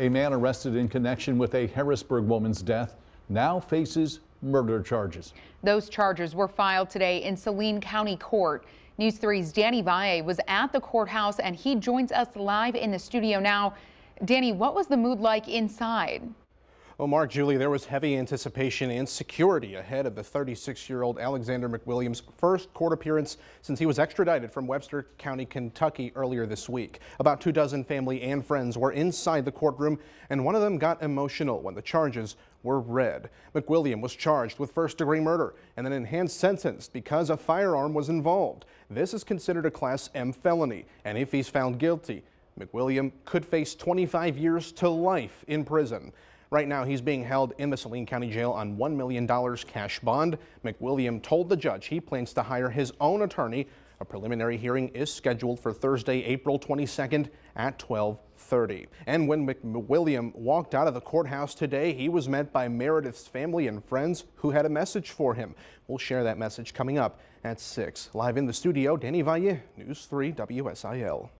A man arrested in connection with a Harrisburg woman's death now faces murder charges. Those charges were filed today in Saline County Court. News 3's Danny Valle was at the courthouse and he joins us live in the studio now. Danny, what was the mood like inside? Well, Mark, Julie, there was heavy anticipation and security ahead of the 36-year-old Alexander McWilliams' first court appearance since he was extradited from Webster County, Kentucky earlier this week. About two dozen family and friends were inside the courtroom, and one of them got emotional when the charges were read. McWilliam was charged with first-degree murder and an enhanced sentence because a firearm was involved. This is considered a Class M felony, and if he's found guilty, McWilliam could face 25 years to life in prison. Right now, he's being held in the Saline County Jail on $1 million cash bond. McWilliam told the judge he plans to hire his own attorney. A preliminary hearing is scheduled for Thursday, April 22nd at 1230. And when McWilliam walked out of the courthouse today, he was met by Meredith's family and friends who had a message for him. We'll share that message coming up at 6. Live in the studio, Danny Valle, News 3 WSIL.